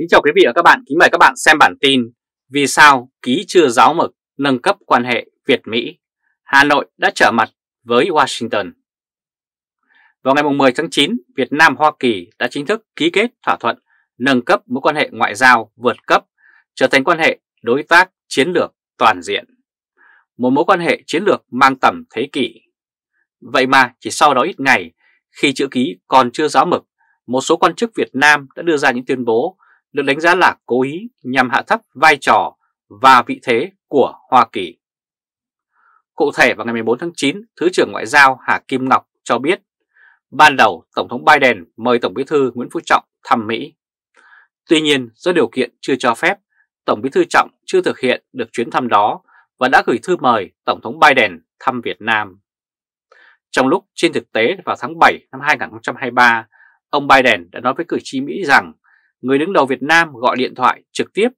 Kính chào quý vị và các bạn, kính mời các bạn xem bản tin Vì sao ký chưa giáo mực nâng cấp quan hệ Việt-Mỹ Hà Nội đã trở mặt với Washington Vào ngày 10 tháng 9, Việt Nam-Hoa Kỳ đã chính thức ký kết thỏa thuận nâng cấp mối quan hệ ngoại giao vượt cấp trở thành quan hệ đối tác chiến lược toàn diện một mối quan hệ chiến lược mang tầm thế kỷ. Vậy mà chỉ sau đó ít ngày, khi chữ ký còn chưa giáo mực, một số quan chức Việt Nam đã đưa ra những tuyên bố được đánh giá là cố ý nhằm hạ thấp vai trò và vị thế của Hoa Kỳ. Cụ thể vào ngày 14 tháng 9, Thứ trưởng Ngoại giao Hà Kim Ngọc cho biết, ban đầu Tổng thống Biden mời Tổng bí thư Nguyễn Phú Trọng thăm Mỹ. Tuy nhiên, do điều kiện chưa cho phép, Tổng bí thư Trọng chưa thực hiện được chuyến thăm đó và đã gửi thư mời Tổng thống Biden thăm Việt Nam. Trong lúc trên thực tế vào tháng 7 năm 2023, ông Biden đã nói với cử tri Mỹ rằng người đứng đầu Việt Nam gọi điện thoại trực tiếp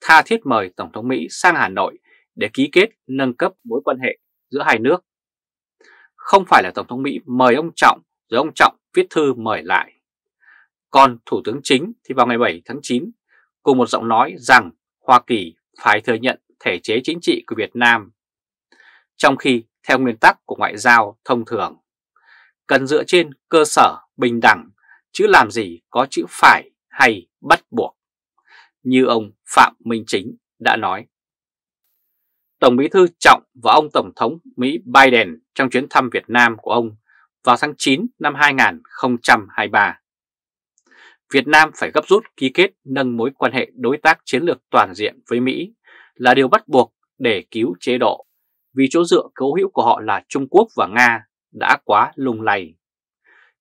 tha thiết mời Tổng thống Mỹ sang Hà Nội để ký kết nâng cấp mối quan hệ giữa hai nước. Không phải là Tổng thống Mỹ mời ông Trọng rồi ông Trọng viết thư mời lại. Còn Thủ tướng Chính thì vào ngày 7 tháng 9 cùng một giọng nói rằng Hoa Kỳ phải thừa nhận thể chế chính trị của Việt Nam. Trong khi theo nguyên tắc của ngoại giao thông thường, cần dựa trên cơ sở bình đẳng chứ làm gì có chữ phải hay bắt buộc, như ông Phạm Minh Chính đã nói. Tổng bí thư Trọng và ông Tổng thống Mỹ Biden trong chuyến thăm Việt Nam của ông vào tháng 9 năm 2023. Việt Nam phải gấp rút ký kết nâng mối quan hệ đối tác chiến lược toàn diện với Mỹ là điều bắt buộc để cứu chế độ, vì chỗ dựa cấu hữu của họ là Trung Quốc và Nga đã quá lung lay.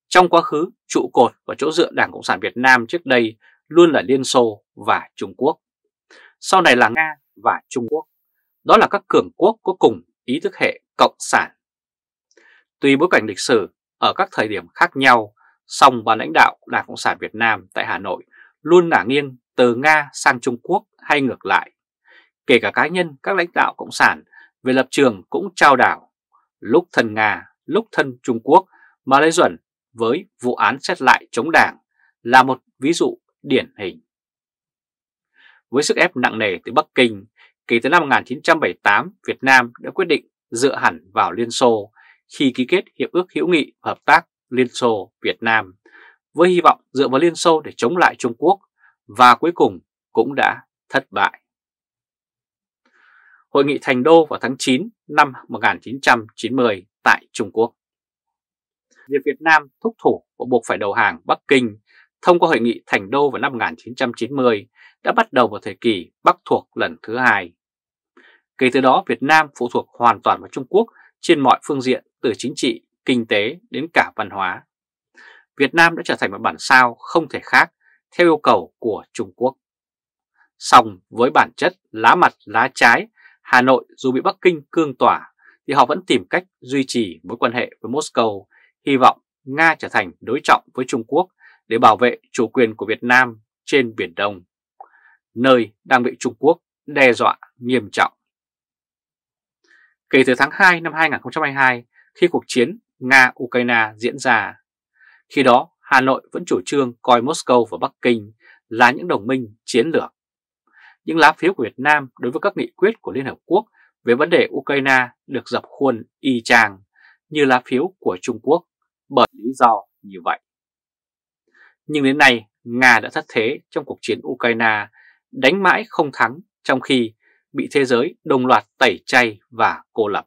Trong quá khứ, trụ cột và chỗ dựa Đảng Cộng sản Việt Nam trước đây luôn là Liên Xô và Trung Quốc. Sau này là Nga và Trung Quốc. Đó là các cường quốc có cùng ý thức hệ Cộng sản. Tuy bối cảnh lịch sử ở các thời điểm khác nhau, song ban lãnh đạo Đảng Cộng sản Việt Nam tại Hà Nội luôn ngả nghiêng từ Nga sang Trung Quốc hay ngược lại. Kể cả cá nhân các lãnh đạo Cộng sản về lập trường cũng trao đảo, lúc thân Nga, lúc thân Trung Quốc mà Lê Duẩn với vụ án xét lại chống đảng là một ví dụ điển hình. Với sức ép nặng nề từ Bắc Kinh, kể từ năm 1978, Việt Nam đã quyết định dựa hẳn vào Liên Xô khi ký kết Hiệp ước Hữu nghị và Hợp tác Liên Xô-Việt Nam với hy vọng dựa vào Liên Xô để chống lại Trung Quốc và cuối cùng cũng đã thất bại. Hội nghị Thành Đô vào tháng 9 năm 1990 tại Trung Quốc về Việt Nam thúc thủ và buộc phải đầu hàng Bắc Kinh thông qua hội nghị Thành Đô vào năm 1990 đã bắt đầu vào thời kỳ Bắc thuộc lần thứ hai. Kể từ đó Việt Nam phụ thuộc hoàn toàn vào Trung Quốc trên mọi phương diện từ chính trị, kinh tế đến cả văn hóa. Việt Nam đã trở thành một bản sao không thể khác theo yêu cầu của Trung Quốc. Song với bản chất lá mặt lá trái, Hà Nội dù bị Bắc Kinh cương tỏa thì họ vẫn tìm cách duy trì mối quan hệ với Moscow hy vọng Nga trở thành đối trọng với Trung Quốc để bảo vệ chủ quyền của Việt Nam trên Biển Đông, nơi đang bị Trung Quốc đe dọa nghiêm trọng. Kể từ tháng 2 năm 2022, khi cuộc chiến Nga-Ukraine diễn ra, khi đó Hà Nội vẫn chủ trương coi Moscow và Bắc Kinh là những đồng minh chiến lược. Những lá phiếu của Việt Nam đối với các nghị quyết của Liên Hợp Quốc về vấn đề Ukraine được dập khuôn y chang như lá phiếu của Trung Quốc bởi lý do như vậy. Nhưng đến nay, Nga đã thất thế trong cuộc chiến Ukraine, đánh mãi không thắng trong khi bị thế giới đồng loạt tẩy chay và cô lập.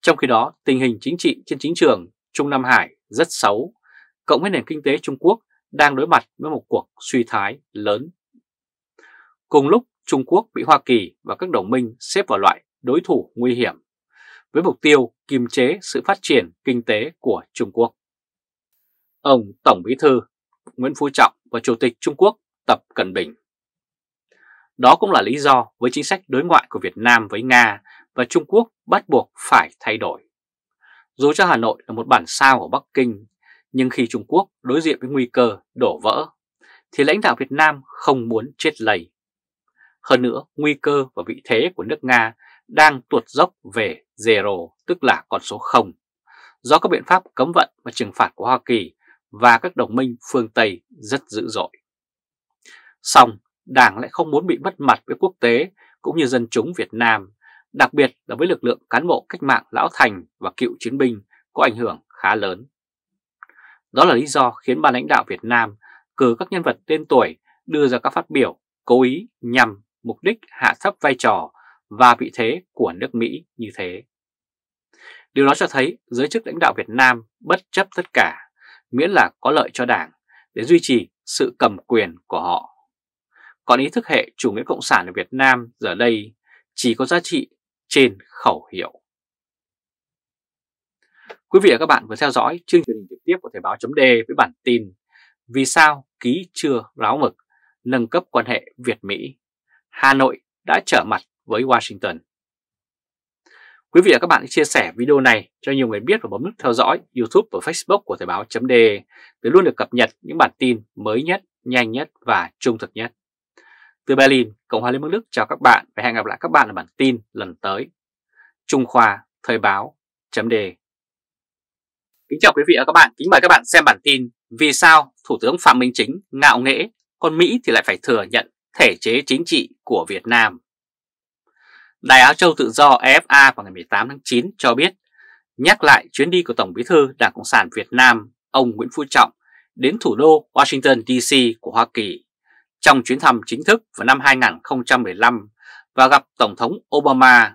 Trong khi đó, tình hình chính trị trên chính trường Trung Nam Hải rất xấu, cộng với nền kinh tế Trung Quốc đang đối mặt với một cuộc suy thái lớn. Cùng lúc, Trung Quốc bị Hoa Kỳ và các đồng minh xếp vào loại đối thủ nguy hiểm với mục tiêu kiềm chế sự phát triển kinh tế của Trung Quốc. Ông Tổng Bí Thư Nguyễn Phú Trọng và Chủ tịch Trung Quốc Tập Cận Bình Đó cũng là lý do với chính sách đối ngoại của Việt Nam với Nga và Trung Quốc bắt buộc phải thay đổi. Dù cho Hà Nội là một bản sao của Bắc Kinh, nhưng khi Trung Quốc đối diện với nguy cơ đổ vỡ, thì lãnh đạo Việt Nam không muốn chết lầy. Hơn nữa, nguy cơ và vị thế của nước Nga đang tuột dốc về zero, tức là con số 0, do các biện pháp cấm vận và trừng phạt của Hoa Kỳ và các đồng minh phương Tây rất dữ dội. Song, Đảng lại không muốn bị mất mặt với quốc tế cũng như dân chúng Việt Nam, đặc biệt là với lực lượng cán bộ cách mạng lão thành và cựu chiến binh có ảnh hưởng khá lớn. Đó là lý do khiến ban lãnh đạo Việt Nam cử các nhân vật tên tuổi đưa ra các phát biểu cố ý nhằm mục đích hạ thấp vai trò và vị thế của nước Mỹ như thế. Điều đó cho thấy giới chức lãnh đạo Việt Nam bất chấp tất cả, miễn là có lợi cho Đảng để duy trì sự cầm quyền của họ. Còn ý thức hệ chủ nghĩa cộng sản ở Việt Nam giờ đây chỉ có giá trị trên khẩu hiệu. Quý vị và các bạn vừa theo dõi chương trình trực tiếp của Thời báo chấm với bản tin Vì sao ký chưa ráo mực nâng cấp quan hệ Việt-Mỹ? Hà Nội đã trở mặt với Washington. Quý vị và các bạn hãy chia sẻ video này cho nhiều người biết và bấm nút theo dõi YouTube và Facebook của Thời báo .de để luôn được cập nhật những bản tin mới nhất, nhanh nhất và trung thực nhất. Từ Berlin, Cộng hòa Liên bang Đức chào các bạn và hẹn gặp lại các bạn ở bản tin lần tới. Trung Khoa, Thời báo .de Kính chào quý vị và các bạn, kính mời các bạn xem bản tin Vì sao Thủ tướng Phạm Minh Chính ngạo nghễ, còn Mỹ thì lại phải thừa nhận thể chế chính trị của Việt Nam Đài Á Châu Tự do EFA vào ngày 18 tháng 9 cho biết, nhắc lại chuyến đi của Tổng bí thư Đảng Cộng sản Việt Nam, ông Nguyễn Phú Trọng, đến thủ đô Washington DC của Hoa Kỳ trong chuyến thăm chính thức vào năm 2015 và gặp Tổng thống Obama.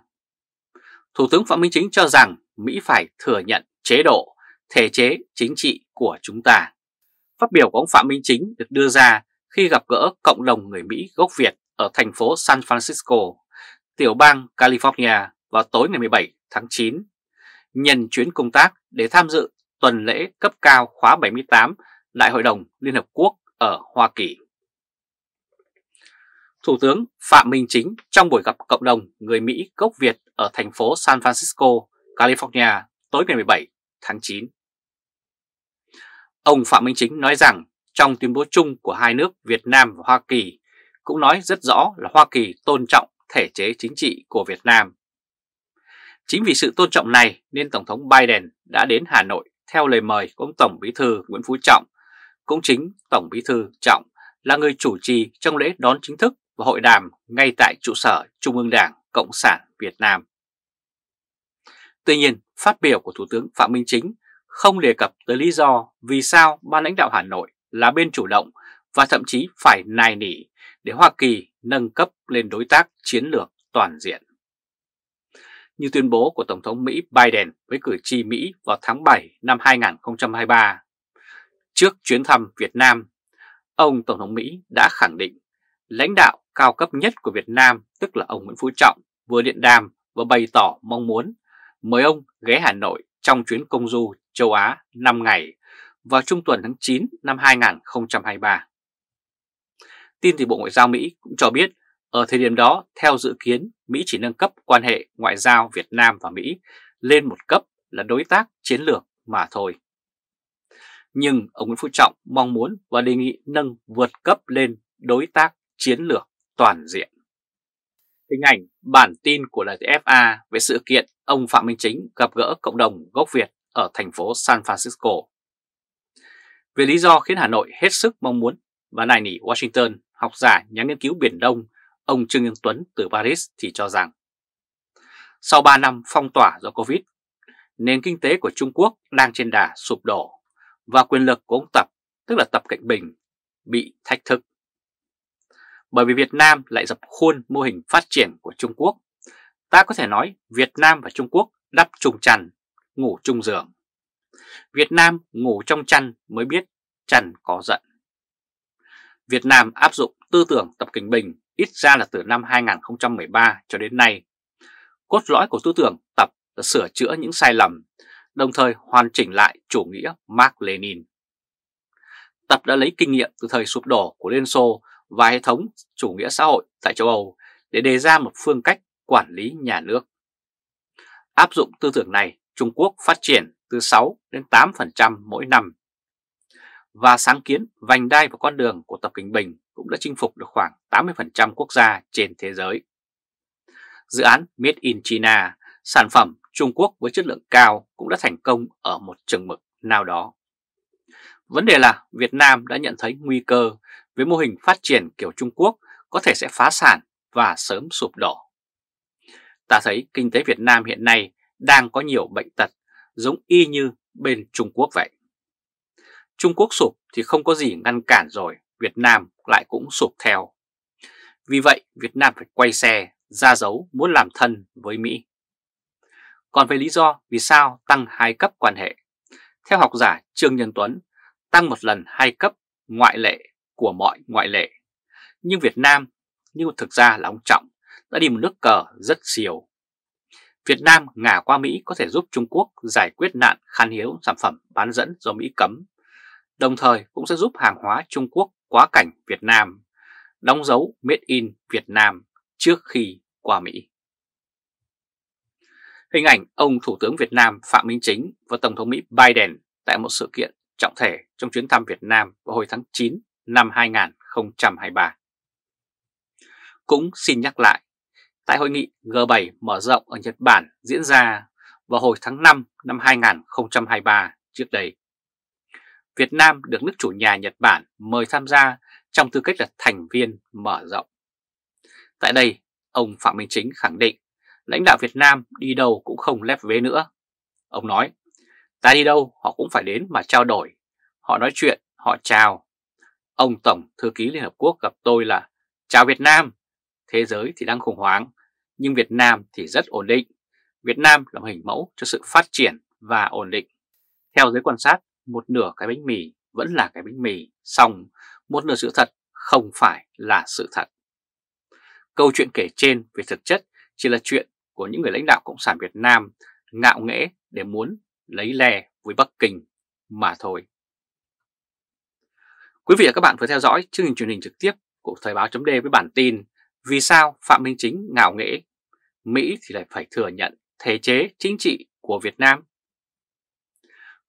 Thủ tướng Phạm Minh Chính cho rằng Mỹ phải thừa nhận chế độ, thể chế chính trị của chúng ta. Phát biểu của ông Phạm Minh Chính được đưa ra khi gặp gỡ cộng đồng người Mỹ gốc Việt ở thành phố San Francisco tiểu bang California vào tối ngày 17 tháng 9 nhân chuyến công tác để tham dự tuần lễ cấp cao khóa 78 Đại hội đồng Liên Hợp Quốc ở Hoa Kỳ. Thủ tướng Phạm Minh Chính trong buổi gặp cộng đồng người Mỹ gốc Việt ở thành phố San Francisco, California tối ngày 17 tháng 9. Ông Phạm Minh Chính nói rằng trong tuyên bố chung của hai nước Việt Nam và Hoa Kỳ cũng nói rất rõ là Hoa Kỳ tôn trọng thể chế chính trị của Việt Nam. Chính vì sự tôn trọng này nên Tổng thống Biden đã đến Hà Nội theo lời mời của ông Tổng Bí thư Nguyễn Phú Trọng. Cũng chính Tổng Bí thư Trọng là người chủ trì trong lễ đón chính thức và hội đàm ngay tại trụ sở Trung ương Đảng Cộng sản Việt Nam. Tuy nhiên, phát biểu của Thủ tướng Phạm Minh Chính không đề cập tới lý do vì sao ban lãnh đạo Hà Nội là bên chủ động và thậm chí phải nài nỉ để Hoa Kỳ nâng cấp lên đối tác chiến lược toàn diện. Như tuyên bố của Tổng thống Mỹ Biden với cử tri Mỹ vào tháng 7 năm 2023, trước chuyến thăm Việt Nam, ông Tổng thống Mỹ đã khẳng định lãnh đạo cao cấp nhất của Việt Nam, tức là ông Nguyễn Phú Trọng, vừa điện đàm và bày tỏ mong muốn mời ông ghé Hà Nội trong chuyến công du châu Á 5 ngày vào trung tuần tháng 9 năm 2023. Tin từ Bộ Ngoại giao Mỹ cũng cho biết ở thời điểm đó, theo dự kiến, Mỹ chỉ nâng cấp quan hệ ngoại giao Việt Nam và Mỹ lên một cấp là đối tác chiến lược mà thôi. Nhưng ông Nguyễn Phú Trọng mong muốn và đề nghị nâng vượt cấp lên đối tác chiến lược toàn diện. Hình ảnh bản tin của đài FA về sự kiện ông Phạm Minh Chính gặp gỡ cộng đồng gốc Việt ở thành phố San Francisco. Về lý do khiến Hà Nội hết sức mong muốn và nài nỉ Washington học giả nhà nghiên cứu Biển Đông, ông Trương yên Tuấn từ Paris thì cho rằng Sau 3 năm phong tỏa do Covid, nền kinh tế của Trung Quốc đang trên đà sụp đổ và quyền lực của ông Tập, tức là Tập cạnh Bình, bị thách thức. Bởi vì Việt Nam lại dập khuôn mô hình phát triển của Trung Quốc, ta có thể nói Việt Nam và Trung Quốc đắp trùng chăn, ngủ chung giường. Việt Nam ngủ trong chăn mới biết chăn có giận. Việt Nam áp dụng tư tưởng Tập Kinh Bình ít ra là từ năm 2013 cho đến nay. Cốt lõi của tư tưởng Tập là sửa chữa những sai lầm, đồng thời hoàn chỉnh lại chủ nghĩa Mark Lenin. Tập đã lấy kinh nghiệm từ thời sụp đổ của Liên Xô và hệ thống chủ nghĩa xã hội tại châu Âu để đề ra một phương cách quản lý nhà nước. Áp dụng tư tưởng này, Trung Quốc phát triển từ 6 đến 8% mỗi năm và sáng kiến vành đai và con đường của Tập Cận Bình cũng đã chinh phục được khoảng 80% quốc gia trên thế giới. Dự án Made in China, sản phẩm Trung Quốc với chất lượng cao cũng đã thành công ở một chừng mực nào đó. Vấn đề là Việt Nam đã nhận thấy nguy cơ với mô hình phát triển kiểu Trung Quốc có thể sẽ phá sản và sớm sụp đổ. Ta thấy kinh tế Việt Nam hiện nay đang có nhiều bệnh tật giống y như bên Trung Quốc vậy. Trung Quốc sụp thì không có gì ngăn cản rồi, Việt Nam lại cũng sụp theo. Vì vậy, Việt Nam phải quay xe, ra dấu muốn làm thân với Mỹ. Còn về lý do vì sao tăng hai cấp quan hệ, theo học giả Trương Nhân Tuấn, tăng một lần hai cấp ngoại lệ của mọi ngoại lệ. Nhưng Việt Nam, như thực ra là ông Trọng, đã đi một nước cờ rất siêu. Việt Nam ngả qua Mỹ có thể giúp Trung Quốc giải quyết nạn khan hiếu sản phẩm bán dẫn do Mỹ cấm đồng thời cũng sẽ giúp hàng hóa Trung Quốc quá cảnh Việt Nam, đóng dấu Made in Việt Nam trước khi qua Mỹ. Hình ảnh ông Thủ tướng Việt Nam Phạm Minh Chính và Tổng thống Mỹ Biden tại một sự kiện trọng thể trong chuyến thăm Việt Nam vào hồi tháng 9 năm 2023. Cũng xin nhắc lại, tại hội nghị G7 mở rộng ở Nhật Bản diễn ra vào hồi tháng 5 năm 2023 trước đây. Việt Nam được nước chủ nhà Nhật Bản mời tham gia trong tư cách là thành viên mở rộng. Tại đây, ông Phạm Minh Chính khẳng định lãnh đạo Việt Nam đi đâu cũng không lép vế nữa. Ông nói, ta đi đâu họ cũng phải đến mà trao đổi, họ nói chuyện, họ chào. Ông Tổng Thư ký Liên Hợp Quốc gặp tôi là chào Việt Nam, thế giới thì đang khủng hoảng, nhưng Việt Nam thì rất ổn định. Việt Nam là hình mẫu cho sự phát triển và ổn định. Theo giới quan sát, một nửa cái bánh mì vẫn là cái bánh mì, xong một nửa sự thật không phải là sự thật. Câu chuyện kể trên về thực chất chỉ là chuyện của những người lãnh đạo Cộng sản Việt Nam ngạo nghễ để muốn lấy lè với Bắc Kinh mà thôi. Quý vị và các bạn vừa theo dõi chương trình truyền hình trực tiếp của Thời báo chấm với bản tin Vì sao Phạm Minh Chính ngạo nghễ? Mỹ thì lại phải thừa nhận thể chế chính trị của Việt Nam